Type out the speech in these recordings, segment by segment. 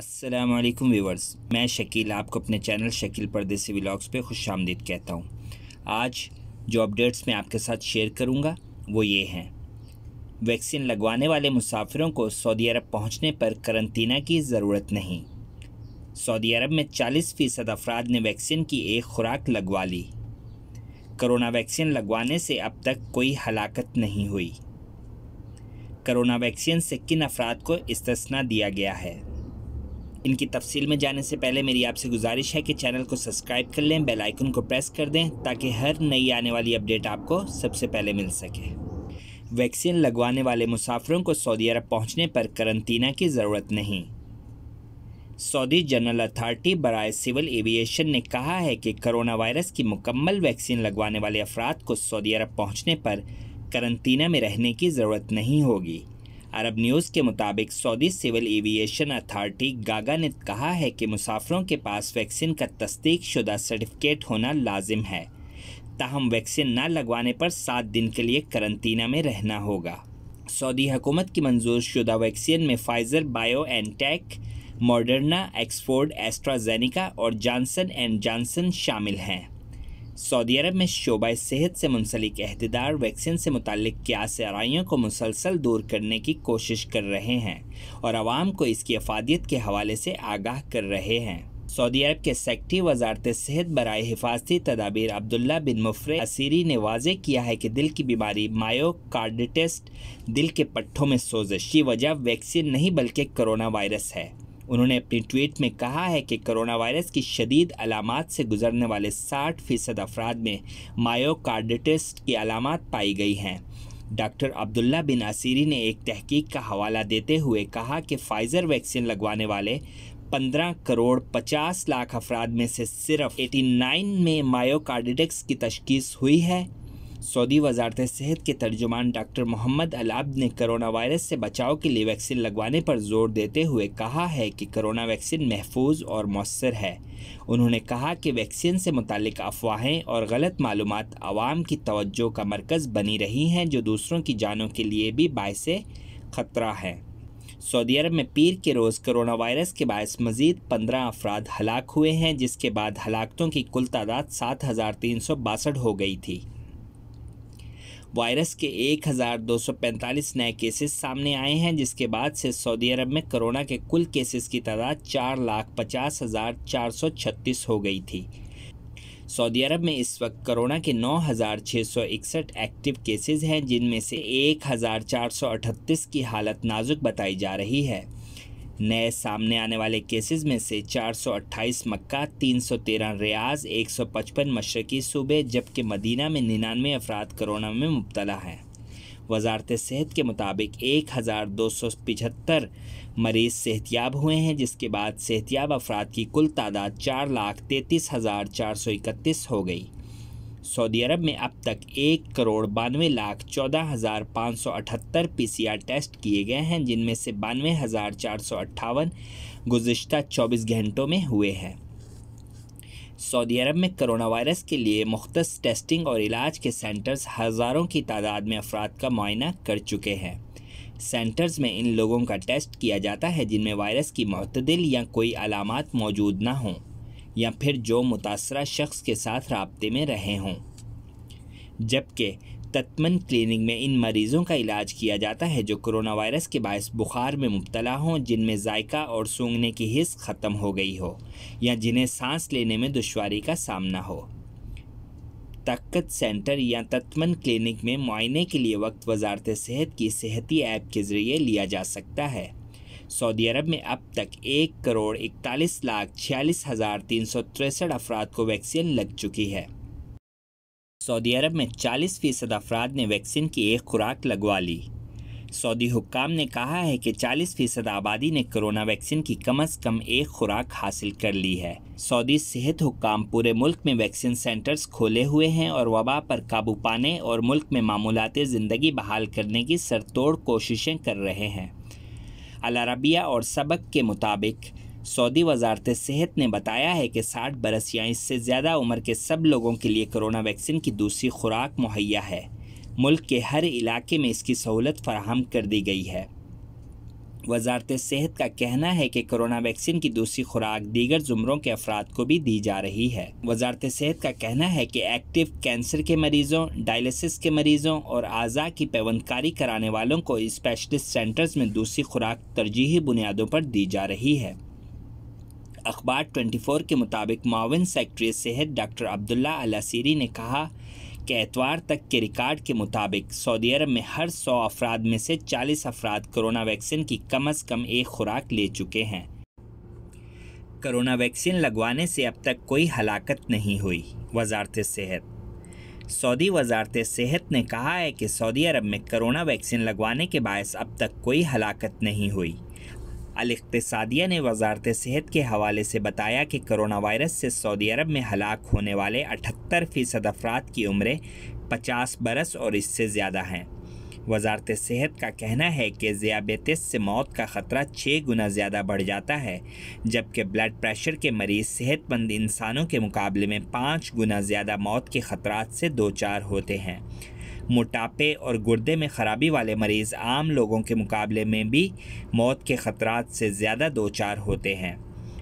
Aslam viewers मैं शकील आपको अपने चैनल शकील परदेसी व्लाग्स पे खुश आमदीद कहता हूँ आज जो अपडेट्स मैं आपके साथ शेयर करूँगा वो ये हैं वैक्सीन लगवाने वाले मुसाफिरों को सऊदी अरब पहुँचने पर करंतना की ज़रूरत नहीं सऊदी अरब में 40 फ़ीसद अफराद ने वैक्सीन की एक खुराक लगवा ली करोना वैक्सीन लगवाने से अब तक कोई हलाकत नहीं हुई करोना वैक्सीन से किन अफराद को इस्तना दिया गया है इनकी तफसील में जाने से पहले मेरी आपसे गुजारिश है कि चैनल को सब्सक्राइब कर लें बेल आइकन को प्रेस कर दें ताकि हर नई आने वाली अपडेट आपको सबसे पहले मिल सके वैक्सीन लगवाने वाले मुसाफिरों को सऊदी अरब पहुंचने पर करंतना की ज़रूरत नहीं सऊदी जनरल अथॉरिटी बरए सिविल एविएशन ने कहा है कि कोरोना वायरस की मुकम्मल वैक्सीन लगवाने वाले अफराद को सऊदी अरब पहुंचने पर करंतना में रहने की ज़रूरत नहीं होगी अरब न्यूज़ के मुताबिक सऊदी सिविल एविएशन अथॉरिटी गागा ने कहा है कि मुसाफरों के पास वैक्सीन का तस्दीक शुदा सर्टिफिकेट होना लाजिम है ताहम वैक्सीन न लगवाने पर सात दिन के लिए करंतना में रहना होगा सऊदी हुकूमत की मंजूर शुदा वैक्सीन में Pfizer BioNTech Moderna Oxford AstraZeneca और जॉनसन एंड जॉनसन शामिल हैं सऊदी अरब में शोबा सेहत से मुंसलिक अहदेदार वैक्सीन से मुतल क्या आरइयों को मुसलसल दूर करने की कोशिश कर रहे हैं और आवाम को इसकी अफादियत के हवाले से आगाह कर रहे हैं सऊदी अरब के सेक्टरी वजारत सेहत बरए हिफाजती तदाबीर अब्दुल्ला बिन मुफरे असीरी ने वाजे किया है कि दिल की बीमारी मायोकार्डिटिस दिल के पट्ठों में सोजिश की वजह वैक्सीन नहीं बल्कि कोरोना वायरस है उन्होंने अपने ट्वीट में कहा है कि कोरोना वायरस की शदीद अलामत से गुजरने वाले 60 फ़ीसद अफराद में मायोकार्डिटिस की अलामत पाई गई हैं डॉक्टर अब्दुल्ला बिन असीरी ने एक तहकीक का हवाला देते हुए कहा कि फाइज़र वैक्सीन लगवाने वाले 15 करोड़ 50 लाख अफराद में से सिर्फ 89 में मायोकार्डिटिक्स की तशखीस हुई है सऊदी वजारत सेहत के तर्जुमान डॉक्टर मोहम्मद अलाब ने करोना वायरस से बचाव के लिए वैक्सीन लगवाने पर जोर देते हुए कहा है कि करोना वैक्सीन महफूज और मौसर है उन्होंने कहा कि वैक्सीन से मुतक अफवाहें और गलत मालूम आवाम की तोज्जो का मरकज़ बनी रही हैं जो दूसरों की जानों के लिए भी बायस ख़तरा है सऊदी अरब में पीर के रोज़ करोना वायरस के बायस मजीद पंद्रह अफराद हलाक हुए हैं जिसके बाद हलाकतों की कुल तादाद सात हज़ार तीन सौ बासठ हो गई थी वायरस के 1245 नए केसेस सामने आए हैं जिसके बाद से सऊदी अरब में कोरोना के कुल केसेस की तादाद चार लाख पचास हज़ार चार सौ छत्तीस हो गई थी सऊदी अरब में इस वक्त कोरोना के 9,661 एक्टिव केसेस हैं जिनमें से 1,438 की हालत नाजुक बताई जा रही है नए सामने आने वाले केसेस में से 428 मक्का 313 रियाज 155 मशरकी सूबे जबकि मदीना में निन्यानवे अफराद कोरोना में मुबतला हैं वजारत सेहत के मुताबिक एक हज़ार दो सौ पिचहत्तर मरीज़ सेहतियाब हुए हैं जिसके बाद सेहतियाब अफराद की कुल तादाद चार लाख तैंतीस हज़ार चार सौ इकतीस हो गई सऊदी अरब में अब तक एक करोड़ बानवे लाख चौदह हज़ार पाँच सौ अठहत्तर पी सी आर टेस्ट किए गए हैं जिनमें से बानवे हज़ार चार सौ अट्ठावन गुज्त चौबीस घंटों में हुए हैं सऊदी अरब में करोना वायरस के लिए मुख्त टेस्टिंग और इलाज के सेंटर्स हज़ारों की तादाद में अफराद का मुआयना कर चुके हैं सेंटर्स में इन लोगों का टेस्ट किया जाता है जिनमें वायरस की मतदिल या कोई अलामत मौजूद ना हों या फिर जो मुतासर शख्स के साथ रबते में रहे हों जबकि तत्मन क्लिनिक में इन मरीज़ों का इलाज किया जाता है जो कोरोना वायरस के बायस बुखार में मुबतला हों जिनमें जायका और सूंघने की हिस्स ख़त्म हो गई हो या जिन्हें सांस लेने में दुशारी का सामना हो तक़त सेंटर या तत्मन क्लिनिक में मुआने के लिए वक्त वजारत सेहत की सेहती ऐप के ज़रिए लिया जा सकता है सऊदी अरब में अब तक एक करोड़ इकतालीस लाख छियालीस हज़ार तीन सौ तिरसठ अफराद को वैक्सीन लग चुकी है सऊदी अरब में चालीस फ़ीसद अफराद ने वैक्सीन की एक खुराक लगवा ली सऊदी हुकाम ने कहा है कि 40 फीसद आबादी ने कोरोना वैक्सीन की कम अज़ कम एक खुराक हासिल कर ली है सऊदी सेहत हुकाम पूरे मुल्क में वैक्सीन सेंटर्स खोले हुए हैं और वबा पर काबू पाने और मुल्क में मामूलती ज़िंदगी बहाल करने की सरतोड़ कोशिशें कर रहे हैं अलरबिया और सबक के मुताबिक सऊदी वजारत सेहत ने बताया है कि 60 बरस या इससे ज़्यादा उम्र के सब लोगों के लिए कोरोना वैक्सीन की दूसरी खुराक मुहैया है मुल्क के हर इलाके में इसकी सहूलत फराहम कर दी गई है वजारत सेहत का कहना है कि कोरोना वैक्सीन की दूसरी खुराक दीगर जुमरों के अफराद को भी दी जा रही है वजारत सेहत का कहना है कि एक्टिव कैंसर के मरीजों डायलिसिस के मरीजों और आज़ा की पैवंदकारी कराने वालों को स्पेशलिस्ट सेंटर्स में दूसरी खुराक तरजीही बुनियादों पर दी जा रही है अखबार फोर के मुताबिक माविन सेक्रेटरी सेहत डॉक्टर अब्दुल्ला अलासीरी ने कहा के एतवार तक के रिकॉर्ड के मुताबिक सऊदी अरब में हर 100 अफराद में से 40 अफराद कोरोना वैक्सीन की कम अज़ कम एक खुराक ले चुके हैं कोरोना वैक्सीन लगवाने से अब तक कोई हलाकत नहीं हुई वजारत सेहत सऊदी वजारत सेहत ने कहा है कि सऊदी अरब में कोरोना वैक्सीन लगवाने के बायस अब तक कोई हलाकत नहीं हुई अलकतसादिया ने वजारत सेहत के हवाले से बताया कि करोना वायरस से सऊदी अरब में हलाक होने वाले अठहत्तर फ़ीसद अफराद की उम्रें पचास बरस और इससे ज़्यादा हैं वजारत सेहत का कहना है कि ज़ियाबेतिस से मौत का ख़तरा छः गुना ज़्यादा बढ़ जाता है जबकि ब्लड प्रेशर के मरीज़ सेहतमंद इंसानों के मुकाबले में पाँच गुना ज़्यादा मौत के ख़तरा से दो चार होते हैं मोटापे और गुर्दे में ख़राबी वाले मरीज़ आम लोगों के मुकाबले में भी मौत के ख़तरात से ज़्यादा दो चार होते हैं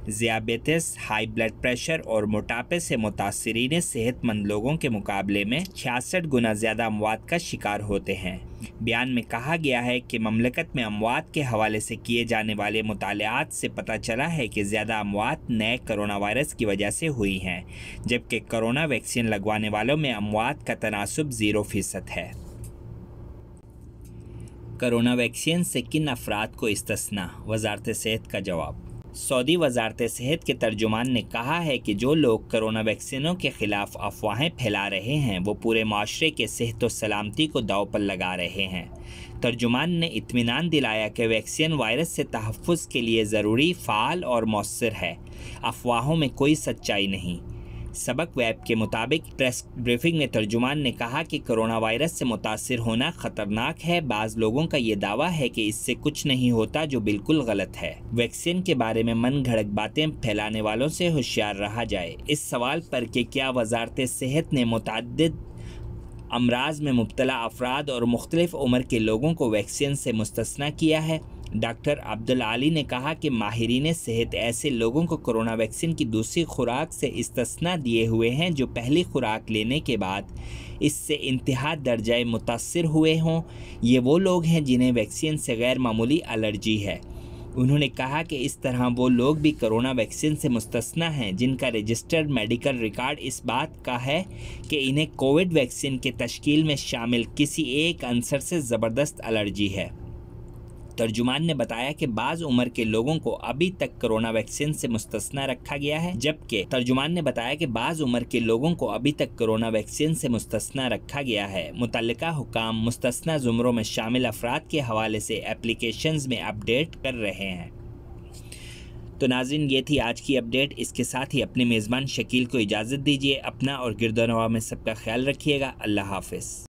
ज़ियाबेतस हाई ब्लड प्रेशर और मोटापे से मुतासरी सेहतमंद लोगों के मुकाबले में छियासठ गुना ज़्यादा अमवात का शिकार होते हैं बयान में कहा गया है कि ममलकत में अमवात के हवाले से किए जाने वाले मुतालियात से पता चला है कि ज़्यादा अमवात नए करोना वायरस की वजह से हुई हैं जबकि करोना वैक्सीन लगवाने वालों में अमवात का तनासब ज़ीरो फ़ीसद है करोना वैक्सीन से किन अफराद को इसतना वजारत सेहत का जवाब सऊदी वजारत सेहत के तर्जुमान ने कहा है कि जो लोग कोरोना वैक्सीनों के खिलाफ अफवाहें फैला रहे हैं वो पूरे माशरे के सेहत और सलामती को दाव पर लगा रहे हैं तर्जुमान ने इतमान दिलाया कि वैक्सीन वायरस से तहफ़ के लिए ज़रूरी फ़ाल और मौसर है अफवाहों में कोई सच्चाई नहीं सबक वेब के मुताबिक प्रेस ब्रीफिंग में तर्जुमान ने कहा कि कोरोना वायरस से मुतासर होना खतरनाक है बाज लोगों का ये दावा है कि इससे कुछ नहीं होता जो बिल्कुल गलत है वैक्सीन के बारे में मन घड़क बातें फैलाने वालों से होशियार रहा जाए इस सवाल पर कि क्या वजारत सेहत ने मुतद अमराज में मुबतला अफराद और मुख्तलिफ उम्र के लोगों को वैक्सीन से मुस्तना किया है डॉक्टर अब्दुल अली ने कहा कि माहरीन सेहत ऐसे लोगों को कोरोना वैक्सीन की दूसरी खुराक से इस्तना दिए हुए हैं जो पहली खुराक लेने के बाद इससे इंतहा दर्जा मुतासर हुए हों ये वो लोग हैं जिन्हें वैक्सीन से गैर मामूली एलर्जी है उन्होंने कहा कि इस तरह वो लोग भी कोरोना वैक्सीन से मुस्तना हैं जिनका रजिस्टर्ड मेडिकल रिकॉर्ड इस बात का है कि इन्हें कोविड वैक्सीन के तश्कील में शामिल किसी एक अंसर से ज़बरदस्त एलर्जी है तर्जुमान ने बताया कि बाज उम्र के लोगों को अभी तक कोरोना वैक्सीन से मुस्तना रखा गया है जबकि तर्जुमान ने बताया कि बाज उम्र के लोगों को अभी तक कोरोना वैक्सीन से मुस्तना रखा गया है मुतल हुकाम मुस्तना जुमरों में शामिल अफराद के हवाले से एप्लीकेशन में अपडेट कर रहे हैं तो नाजिन ये थी आज की अपडेट इसके साथ ही अपने मेज़बान शकील को इजाज़त दीजिए अपना और गिरदोनवा में सबका ख्याल रखिएगा अल्लाह हाफिज़